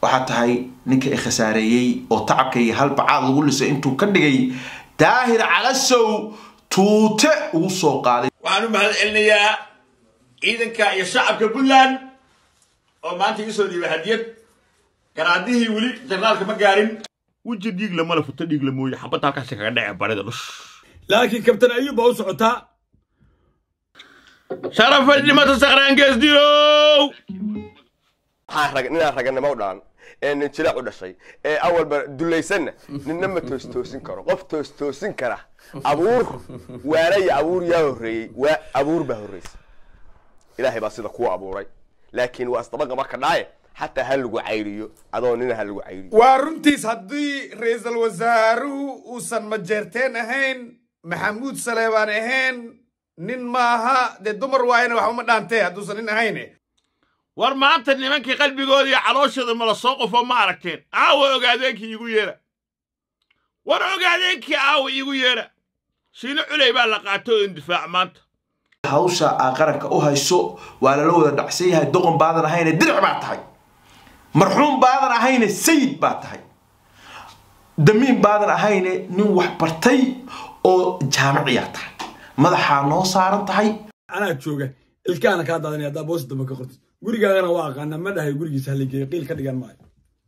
waxaa tahay ninka i khasaareeyey oo hal bacaad lagu lisay intuu ka dhigay daahir calasow tuute ugu soo qaaday waxaan u mahad ciidanka iyo shacabka puntland oo maanta ii soo dhiibay hadiyad garaadihii weli jarnaalka ma gaarin weji dhiigla male futo dhiigla mooye xabadda halkaasi kaga dhece barida dhush laakiin kabtan ayuub baa u socotaa sharafay dhimata sakhraangees dirow ninaan raganimo u dhalan ee nin jilaac u dhashay ee awalba dulaysanna ninna ma toos karo qof toostoosin kara abuur waana iyo abuur yaa horreeyey waa abuur baa horreysa ilaahay baa sida kuwa abuuray laakiin waa isdabaqa marka dhaaye xataa ha lagu cayriyo adoo nina ha lagu cayriyo waa runtiis haddii ra-iisal wasaaruhu uusan majeerteen ahayn maxamuud saleebaan ahayn nin maaha dee dumar waa ina waxuma dhaantee hadduusan nin ahayn war maanta nimankii qalbigoodii iyo calooshooda mala soo qofo ma aragteen aawa ogaadeenkii iigu yeedha war ogaadeenkii aawa iigu yeera shiino culey baa la qaato oo indifaac maanta hawsha aa qaranka u hayso waa lala wada dhacsan yahay doqon baadan ahayne diric baa tahay marxuum baadan ahayne sayid baa tahay damiin baadan ahayne nin wax bartay oo jaamiciyaa tahay madaxaa noo saaran tahay anaa jooga ilkaana kaa daadanaya haddaa boos dambe ka qortid gurigaagana waa aqaana ma dhahay gurigiis halageeyo qiil ka dhigan maayo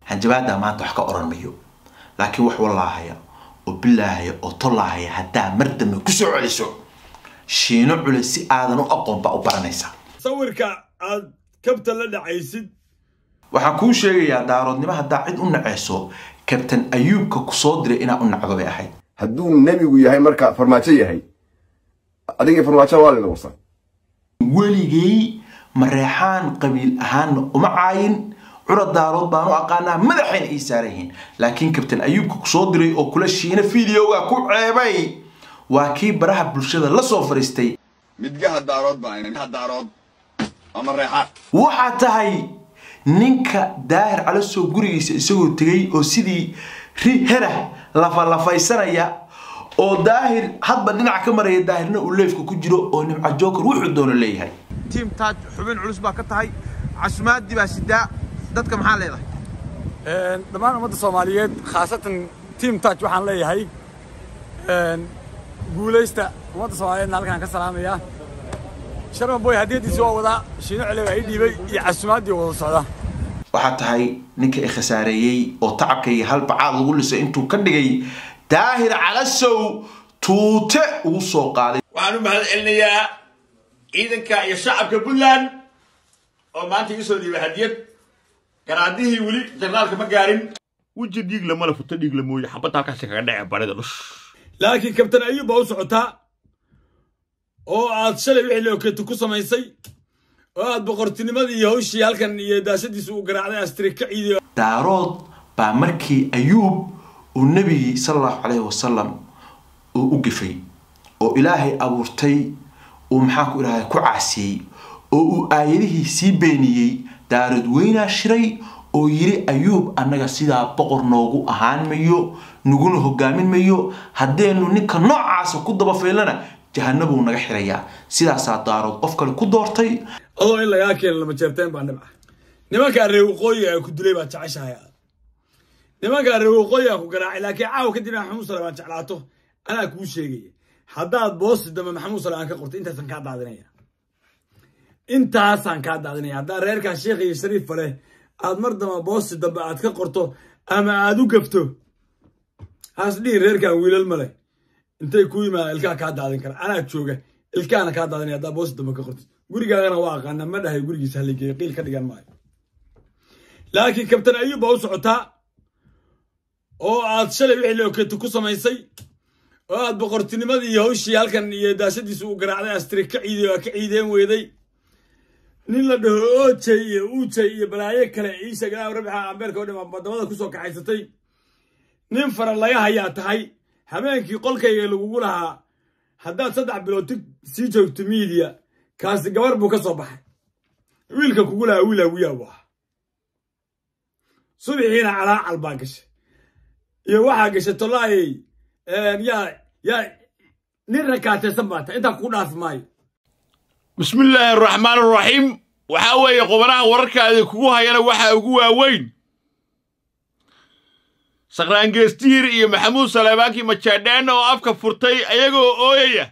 hanjabaaddaa maanta wax ka oran mayo laakiin wax walaahaya oo bilaahaya oo tollaahaya haddaa mar dambe ku soo celiso shiino culus si aadan u aqoonba u baranaysaa sawirka aad kabta la dhacaysid waxaan kuu sheegayaa daaroodnimo haddaa cid u naceyso kabtan ayuubka ku soo diray inaa u nacdo bay ahayd hadduu nebigu yahay markaa farmaajo yahay adiga farmaajo waa lina warsan mareexaan qabiil ahaanna uma caayin cura daarood baan u aqaanaa madaxayna ii saarayihiin laakiin kabtan ayuubka kusoo diray oo kula shiina fideoga ku ceebay waa kii baraha bulshada la soo fariistay midgaha waxaa tahay ninka daahir calosoo gurigiisa isagoo tegay oo sidii ri herah lafalafaysanaya oo daahir hadba dhinaca ka maraya daahirna uu leefka ku jiro oo nimco joker wuxuu doono leeyahay tiim taaj xubin culus baa ka tahay casumaadi baa sidaa dadka maxaa leedahay dhammaan ummadda soomaaliyeed khaasatan tiim taaj waxaan leeyahay guulaysta ummadda soomaaliyeedna halkaan ka salaamayaa sharma boy hadiyadiisi waa wadaa shiino celew ay dhiibay iyo casumaadii wada socda waxaa tahay ninka i khasaareeyey oo tacabka iyo halbacaad lagu lisay intuu ka dhigay daahir calasow tuute ugu soo qaaday waxaan u mahad celinayaa ciidanka iyo shacabka puntland oo maanta ii soo dhiibay hadiyad garaadihii weli jarnaalka ma gaarin weji dhiigla male futo dhiigla mooye xabadtaa kasi kaga dhece barida dhush laakiin kabtan ayuub baa u socotaa oo aad shalay wixii lokeeto ku samaysay oo aad boqortinimadii iyo hawshii halkan iyo daasadiisu u garaacday astiri ka ciiday daarood baa markii ayuub uu nebigi sala allahu calayhi wasalam uu u gifay oo ilaahay abuurtay uu maxaanku idhahda ku caasiyey oo uu aayadihii sii beeniyey daarad weynaa shiray oo yidhi ayuub annaga sidaa boqor noogu ahaan mayo naguna hogaamin mayo haddeenu ninka noocaasa ku dabafaylana jahanabuu naga xirayaa sidaasaa daarood qof kale ku doortay adoo in lagaa keena lama jeerteen baa nimca nimankaa reer waqooyiga ee ku dilay baa jeceshahay aad nimankaa reer waqooyiga ku garaacay laakiin caawa kadib inaa xumusale baa jeclaato anaa kuu sheegaya haddaad boosti dambe maxamuud salaaan ka qorto intaasaan kaa daadinaya intaasaan kaa daadinaya haddaa reerkaa sheekh iyo shariif fale aad mar damba boosti dambe aad ka qorto ama aad u gafto haas dhihin reerkaa wiilal male intay ku yimaada ilkaa kaa daadin kara anaa jooga ilkaana kaa daadinaya haddaa boosti dambe ka qorto gurigaagana waa aqaana ma dhahay gurigiisa haligeeyo qiil ka dhigan maayo laakiin kabtan ayuub baa u socotaa oo aad shalay wixii leoketi ku samaysay oo aad boqortinimadii hawshii halkan iyo daashadiisa uu garaacday astri ka ciiday waa ka ciideen weyday nin la dhaho oojay iyo uujay iyo balaayo kale ciise gadaaw rabixa ambeerka oo dhim badamada kusoo kaxaysatay nin faran laga hayaa tahay habeenkii qolkayga lagugu lahaa haddaad saddex bilood tig sii joogto miidiya kaasi gabar buu ka soo baxay wiilka kugu lahaa wiil aguyaabo ah subixiina calaacal baa gashay iyo waxaa gashay tolaayay nin rakaataysan bismillaahi araxmaan araxiim waxaa weeye qobanaha wararkaada kugu hayana waxaa ugu waaweyn saqraangeestiir iyo maxamuud salebaankii majaadhaana oo afka furtay ayagoo ooyaya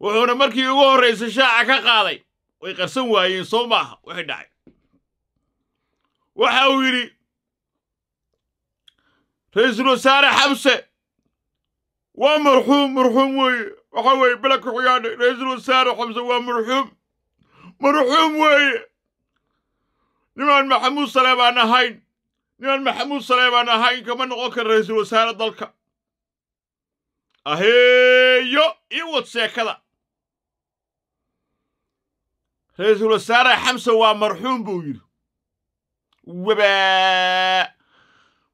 wuxuuna markii ugu horraysay shaaca ka qaaday way qarsan waayeen soo maaha wixii dhacay waxa uu yidhi ra-iisul wasaare xamse waa marxuum marxuum weeye waxa weeye bela ku xigaadha ra-iisul wasaare xamse waa marxuum marxuum weeye nimaan maxamuud sale baan ahayn nimaan maxamuud sale baan ahayn kama noqon kara ra-iisul wasaare dalka aheeyo iyo wad sheekada ra-iisul wasaare xamse waa marxuum buu yidhi wabaa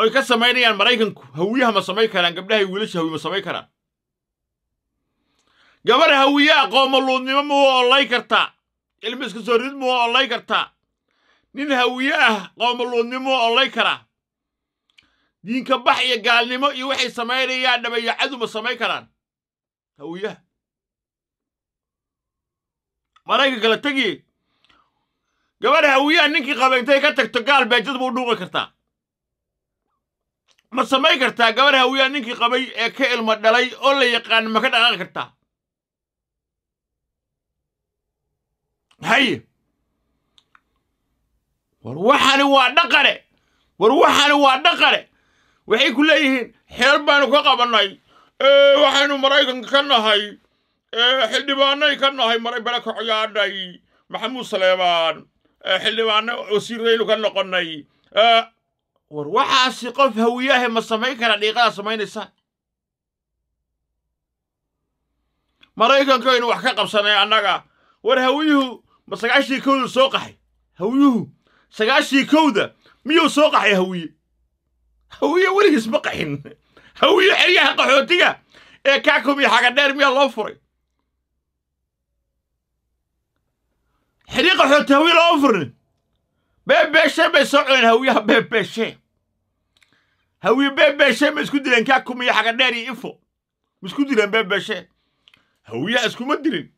oy ka samaynayaan maraykanku hawiyaha ma samayn karaan gabdhahay wiilasha hawiy ma samayn karaan gabar hawiye aqoomoluudnimo muu ollay kartaa cilmi iska soo rid muu olay kartaa nin hawiye ah u ollay karaa diinka bax iyo gaalnimo iyo waxay samaynayaan dhabayacadu ma samayn karaan hawiyaha maraykan kala tegiye gabarh hawiyaha ninkii qaba intay ka tagto gaal beejad buu dhuuqi kartaa ma samayn kartaa gabar hawiyaa ninkii qabay ee ka ilma dhalay oo la yaqaan ma ka dhaqaaqi kartaa haye war waxani waa dhaqane war waxani waa dhaqane waxay ku leeyihiin xeel baanu ka qabannay waxaynu maraykanka ka nahay xildhibaanay ka nahay maray bale ka ciyaadhay maxamuud saleebaan xildhibaana wasiiraynu ka noqonay war waxaasi qof hawiyaahe ma samayn kara dhiiqada samaynaysaa maraykanka inu wax ka qabsanay annaga war hawiyuhu ma sagaashii kowda soo qaxay hawiyuhu sagaashii kowda miyuu soo qaxay hawiye hawiye weligiis ma qaxin hawiye xeryaha qaxootiga ee kaakum iyo xagadheer miyaa loo furay xeryo qaxooti hawiye loo furnin beebeeshee bay soo celeen hawiyaha beebeeshee hawiye beebeeshe ma isku dileen kaa kumiyo xagadheer iyo ifo ma isku dileen beebeeshe hawiyaha iskuma dilin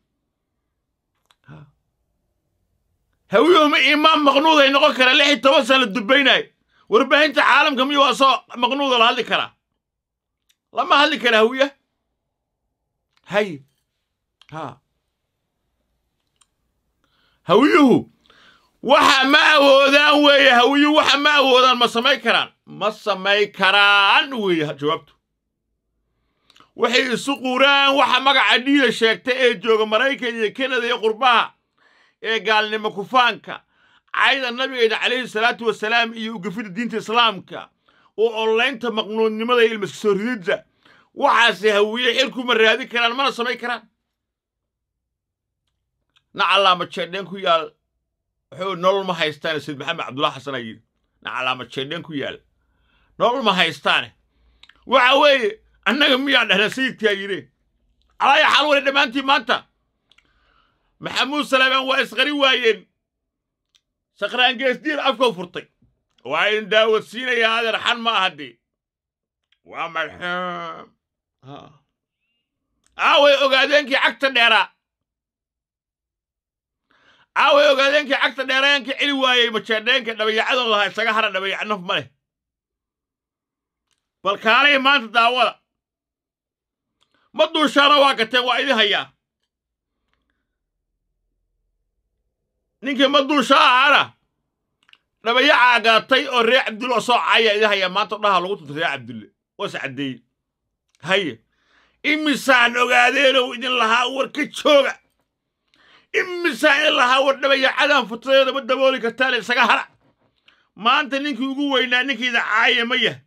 ma imaam maqnuuday noqon kara lix iyo toban sano dubaynaay warbaahinta caalamka miyo waa soo maqnuuda la hadli karaa lama hadli kara hawiya hay ha hawiyuhu waxa ma awoodaan weeye hawiyu waxa ma awoodaan ma samayn karaan ma samayn karaan weeye jawaabtu waxay isu quuraan waxa magaca dhiila sheegta ee jooga maraykan iyo kanada iyo qurbaha ee gaalnimo kufaanka cayda nabigeena calayhi salaatu wasalaam iyo ugefida diinta islaamka oo onlaynta maqnuudnimada iyo ilmaska soo rididda waxaase hawiye xilkuma raadi karaan mana samayn karaan nacalaama jeedheen ku yaal wuxuu nolol ma haystaana sayid maxamed cabdullahi xasan ayid nacalaama jeedheen ku yaal nolol ma haystaane waxa weeye annaga miyaa dhahna sayidkaa yidhe alaaya xaal wale dhammaantiin maanta maxamuud salaamaan waa isqari waayeen saqraangeesdiir afkau furtay waa in daawad siinayaa adeer xan ma ahadee waa malxuum aaway ogaadeenkii cagta dheeraa aaway ogaadeenkii cagta dheeraankii celi waayey majeedheenka dhabayacadoo lahaa isaga hara dhabayac naf ma leh bal kaalihii maanta daawada ma duushaana waa gateen waa idi hayaa ninkii ma duushaa ahaana dhabayacaa gaatay oo reer cabdulle oo soo caya idi hayaa maanta dhaha lagu tuntay reer cabdulle waase caddeeye haye imisaan ogaadeenow idin lahaa war ka jooga imisaan idin lahaa war dhabayacadan futadeeda ma dabooli kartaana isaga hara maanta ninkii ugu weynaa ninkiida caaya ma yah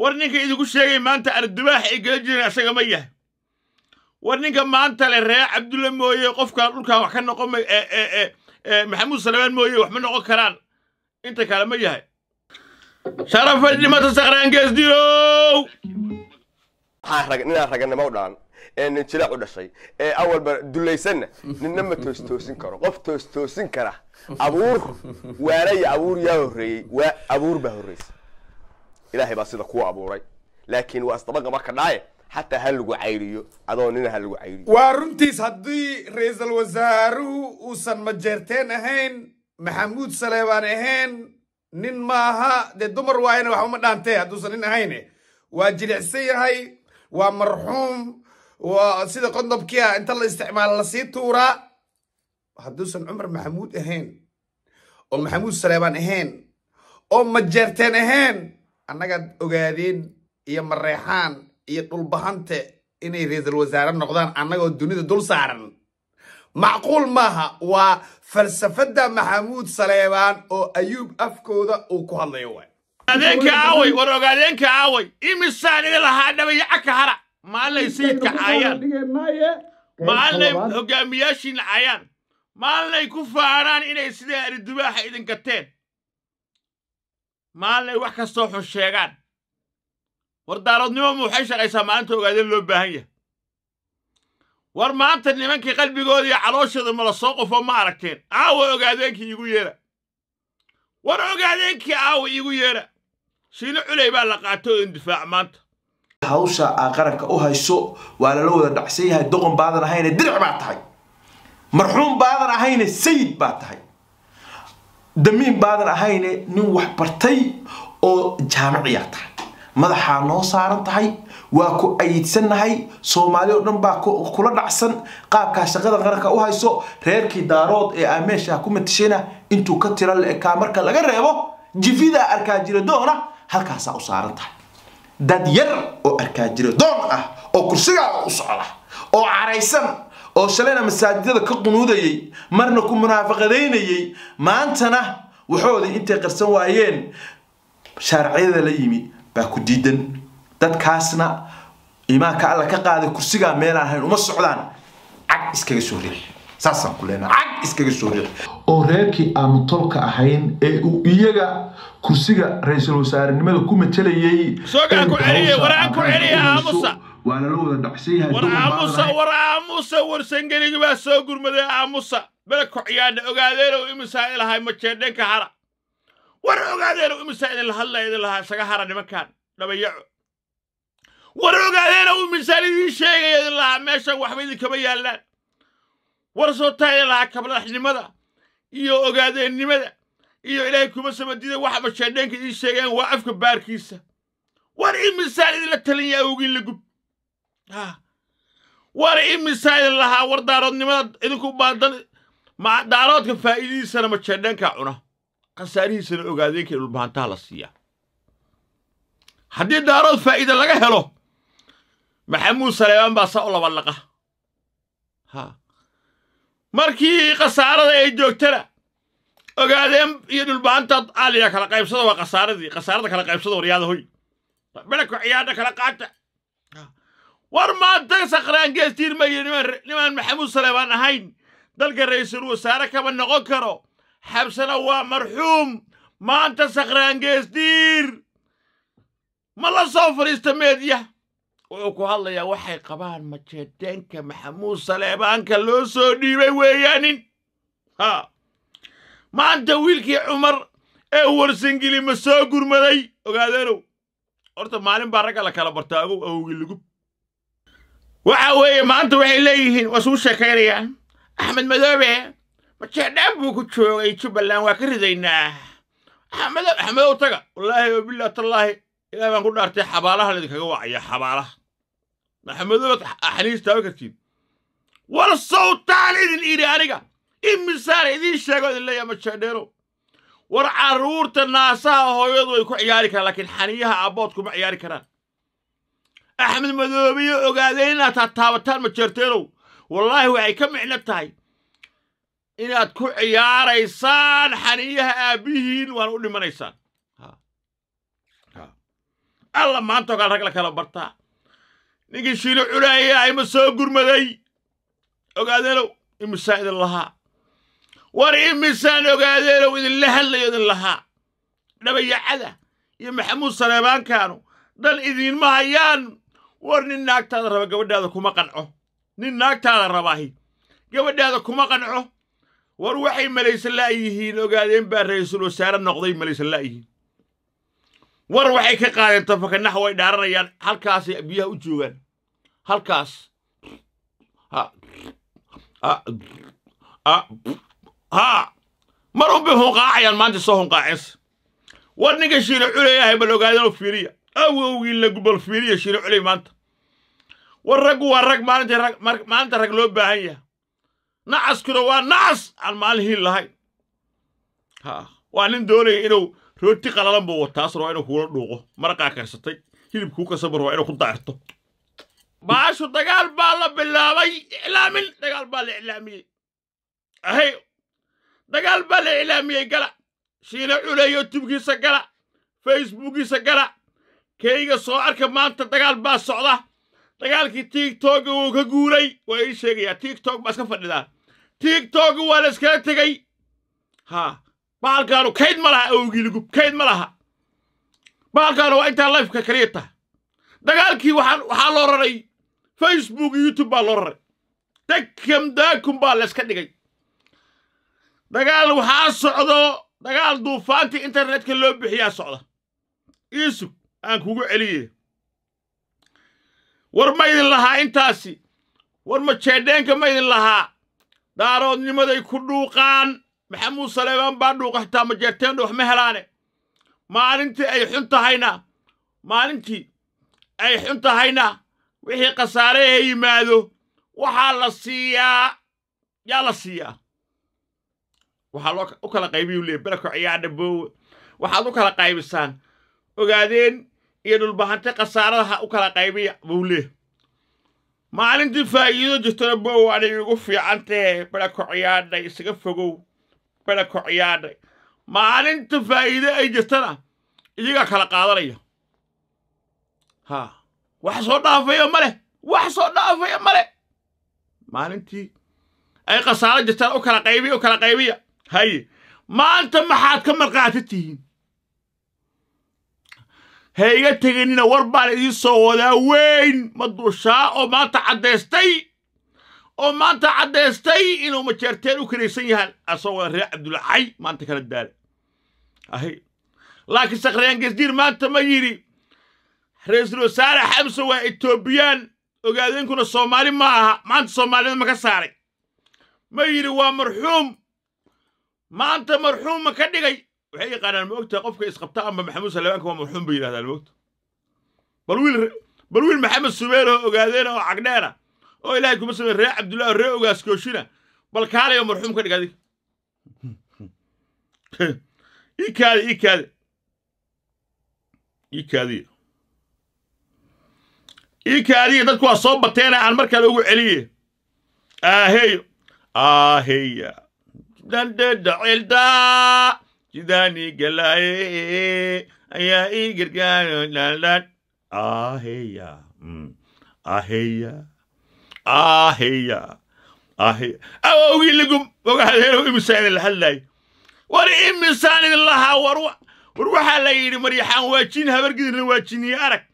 war ninka idinku sheegay maanta ardubaax ay gala jireen asaga ma yahay war ninka maanta le ree cabdulle mooye qofkaan dhulkan wax ka noqon maxamuud salamaan mooye wax ma noqon karaan inta kale ma yahay sharafay dhimata saqraangeesdirow ninaan raganimo u dhalan ee nin jilaac u dhashay ee awalba dullaysanna ninna ma toostoosin karo qof toostoosin kara abuur waana waanaya abuur yaa horreeyey waa abuur baa horreysa ilahay baa sida kuu abuuray laakiin waa isdabaga marka dhaaye xataa ha lagu cayriyo adoo nina ha lagu cayriyo waa runtiis haddii ra-iisul wasaaruhu uusan majeerteen ahayn maxamuud sale ahayn nin maaha dee dumar waayana wax uma dhaantee hadduusan nin ahayn waa jilicsan yahay waa marxuum waa sida qodobkiia ah inta la isticmaalo lasii tuuraa hadduusan cumar maxamuud ahayn oo maxamuud saleebaan ahayn oo majeerteen ahayn annagaad ogaadeen iyo mareexaan iyo dhulbahante inay ra-iisul wasaare noqdaan annagoo dunida dul saaran macquul maaha waa falsafada maxamuud saleebaan oo ayuub afkooda uu ku hadlayo adeenka aaway war ogaadeenka aaway imisaan ina lahaa dhabayaca ka hara maalinay sayidka caayaan maalinay hogaamiyaashiina caayaan maalinay ku faanaan inay sidaa aridubaaxa idin gateen maalinay wax kastoo xun sheegaan war daaradnimo waxay shaqaysaa maalinta ogaadeen loo baahan yahay war maanta nimankii qalbigooda iyo mala soo qofoo ma aragteen aawa ogaadeenkii iigu yeera war ogaadeenkii aawa iigu yeera shiino culey baa la qaato oo indifaac maanta hawsha aa qaranka u hayso waa lala wada dhacsan yahay doqon baadan ahayne diric baa tahay marxuum baadan ahayne sayid baa tahay damiin baadan ahayne nin wax bartay oo jaamiciyaa tahay madaxaa noo saaran tahay waa ku ayidsannahay soomaali oo dhan baa kula dhacsan qaabkaa shaqada qaranka u hayso reerkii daarood ee aa meeshaa ku matishana intuu ka tira laekaa marka laga reebo jifidaa arkaajiradoona halkaasaa u saaran tahay dad yar oo arkaajiradoon ah oo kursigaa u socda oo caraysan oo shalayna masaajidada ka qunuudayey marna ku munaafaqadaynayey maantana waxooda intay qarsan waayeen shaarciyada la yimi baa ku diidan dadkaasna imaanka alla ka qaaday kursigaa meelaan ahayn uma socdaan cag iskaga soo riix saasaan ku leenaha cag iskaga soo riix oo reerkii aanu tolka ahayn ee uu iyaga kursiga ra-iisul wasaarenimada ku matelayey waa lala wada dhacsanyahaywar aamusa war aamusa warsangerig baa soo gurmaday aamusa belko ciyaadha ogaadeenow imisaa ilahay majeedhenka hara war ogaadeenow imisaa idinla hadlaya idin lahaa isaga hara nimankaan dhabayaco war ogaadeenow imisaan idiin sheegaya idin lahaa meeshan waxba idinkama yaallaan war sootaa idin lahaa kabladaxnimada iyo ogaadeennimada iyo ilaahay kuma samadida waxa majeedhenka idiin sheegeen waa afka baarkiisa war imisaan idinla talinyaa awgiin la gub Ah. waana imisaa idin lahaa war daaroodnimada idinku baadan daaroodka faa'iidadiisana majeedheenkaa cuna khasaarihiisana ogaadeenka dhulbahantaa la siiya haddii daarood faa'iida laga helo maxamuud saleebaan baa sa u labalaqa markii khasaarada ay joogtana ogaadeen iyo dhulbahantaad aaliya kala qaybsada waa khasaaradii khasaarada kala qaybsada waryaada hoy bedhaka ciyaadha kala qaata war maanta sakhraangeestiirma iyo nimaan maxamuud saleebaan ahayn dalka ra'iisul wasaare kama noqon karo xabsana waa marxuum maanta sakhraangeestiir ma la soo fadhiista meediya wuxuu ku hadlayaa waxay qabaan majeedeenka maxamuud saleebaanka loo soo dhiibay weeyaanin ha maanta wiilkii cumar ee warsangeli ma soo gurmaday ogaadeenow horta maalin baa ragga la kala bartaagow awogilugub waxa weeye maanta waxay leeyihiin waa suu sheekaynayaan axmed madoobe majeedhaan buu ku joogay jubbaland waa ka ridaynaa axmedow taga wallaahi oo billah tallaahi ilaah baan ku dhaartay xabaalaha laydinkaga wacaya xabaalaha axmedow xaniis taaba kartiin war sawtaan idin idhi aniga imisaana idiin sheego idin leeyaa majeedheerow war carruurta naasaha hooyadu way ku ciyaari karaan laakiin xaniyaha abbood kuma ciyaari karaan axmed madoobiyo ogaaday inaad hataabataan ma jeerteenow wallaahi waxay ka micno tahay inaad ku ciyaaraysaan xaniyaha aabbihiin waana u dhimanaysaan alla maanta ogaan rag la kala bartaa ninkii shiilo culaayay ima soo gurmaday ogaadeenow imisaa idin lahaa war imisaan ogaadeenow idinla hadlayo idin lahaa dhabayacada iyo maxamuud sareebaankaanu dhan idiinma hayaan war nin naagtaada raba gabadhaada kuma qanco nin naagtaada rabaahi gabadhaada kuma qanco war waxay malaysa la'yihiin ogaadeen baa ra'iisul wasaare noqday malaysa la'yihiin war waxay ka qaadeen tafaka way dhaaranayaan halkaasay biyaha u joogaan halkaas haa mar unbay hunqaacayaan maanta soo hunqaaceens war ninka shiina culeeyahay bal ogaadeen oo fiiriya awowgiinla gubal fiiriya shiro culey maanta war raggu waa rag maanta rag loo baahan yahay nacaskuna waa nacas aan maalihiin lahayn waa nin doonaya inuu rooti qalalan buu wataasna waa inuu kuula dhuuqo maraqaa karsatay hilibkuu kasabar waa inuu ku daacirto baashu dagaal baa la bilaabay iclaamin dagaal baa la iclaamiyey ahay dagaal baa la iclaamiyey gala shiina culeeyo tubkiisa gala facebookiisa gala keyga soo arka maanta dagaal baa socda dagaalkii tiigtooga wuu ka guuray waa ii sheegayaa tiigtoog baa iska fadhidaa tiigtooga waa la iskala tegey haa bahalkaanu kayd ma laha awgiligub kayd ma laha bahalkaanu waa intaa lifeka kaliya taha dagaalkii waxaa loo raray facebook youtube baa loo raray dakam daakum baa layska dhigay dagaal waxaa socdo dagaal duufaantii internetka loo bixiyaa socda iisug aan kugu celiye war ma idin lahaa intaasi war ma jeedheenka ma idin lahaa daaroodnimaday ku dhuuqaan maxamuud saleebaan baa dhuuqa xitaa ma jeerteen dhuux ma helaane maalintii ay xun tahayna maalintii ay xun tahayna wixii khasaare yimaado waxaa la siiyaa yaa la siiyaa waxaa u kala qaybiyu leey berako ciyaadha boowe waxaad u kala qaybisaan ogaadeen iyo dhulbahante khasaaradaha u kala qaybiya buu leeyahay maalintii faa'iido jirtona bowanay ugu fiican tahe barako ciyaadhay isaga fogow barako ciyaadhay maalinta faa'iido ay jirtana iyagaa kala qaadanaya haa wax soo dhaafaya ma leh wax soo dhaafaya ma leh maalintii ay khasaaro jirtana u kala qaybiya u kala qaybiya haye maanta maxaad ka markhaati tihiin ha iga teganina war baan idiin soo wadaa weyn ma duushaa oo maanta caddaystay oo maanta caddaystay inuu majeerteen u karaysan yahay asagoo reer cabdulcay maanta kala daala ahy laakiin sakhriyaan gesdiir maanta ma yidhi ra-iisul wasaare xamse waa etoobiyaan ogaadeenkuna soomaali ma aha maanta soomaalida ma ka saaray ma yidhi waa marxuum maanta marxuum ma ka dhigay waxay yaqaanaan moogtaa qofka isqabta amba maxamuud salabaanka waa marxuum bay yidhahdaan moogta bal wiil maxamed subeer oo ogaadeena oo cagdheena oo ilaahay kuma samey ree cabdullah oo ree ogaaskooshina bal kaalayo marxuum ka dhiga adiga ii kaada ii kaada ii kaadiya ii kaadiya dadku waa soo bateena aan mar kale ugu celiye aaheyo aaheya dandhe jidaani galaaye ayaa ii gargaaro dhaaldhaan mm. aheya aheya aheya aheya awowgii ligum ogaadeen imisaan la hadlaay war imisaan idin lahaa war war waxaa la yidhi maryaxaan waajiin habargidina waajiniye arag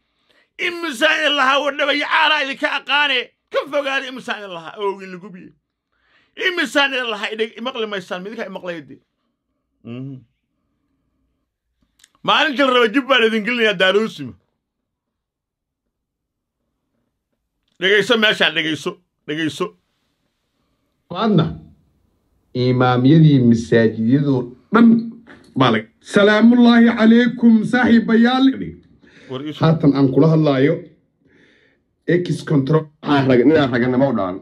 imisaan idin lahaa war dhabayacaanaa idinka aqaane ka fogaada imisaan idin lahaa awowgii ligubiye imisaan idin lahaa maqli maysaan midinkaa imaqlayde maalin kala raba jib baan idingelinayaa daaruusima dhegayso meeshaa dhegayso dhegayso maadna imaamyadii masaajidiyadoo dhan baalag salaamullaahi calaykum saaxiibayaal haatan aan kula hadlaayo ex control ninaan u dhalan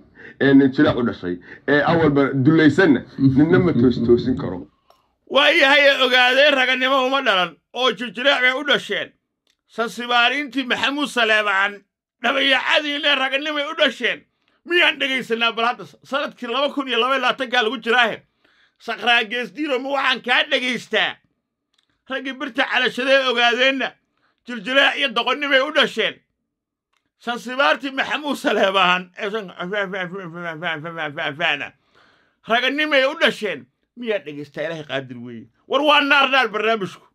ee nin jilaac u dhashay ee awalba dullaysanna ninna ma toostoosin karo waa yahay waayahaye ogaadeen raganimo uma dhalan oo jirjiraac bay u dhasheen sansibaariintii maxamuud saleebaan dhabayacadiinee raganimay u dhasheen miyaan dhegaysanaa bal hadda sanadkii laba kun iyo laba lagu jiraahe sakhraageesdiiro ma waxaan kaa dhegaystaa raggii birta calashadee ogaadeenna jirjiraac iyo doqonnimay u dhasheen sansibaartii maxamuud saleebaan raganimay u dhasheen miyaa dhegaystayaalaha qaadir weeye war waa naarnaal barnaamijku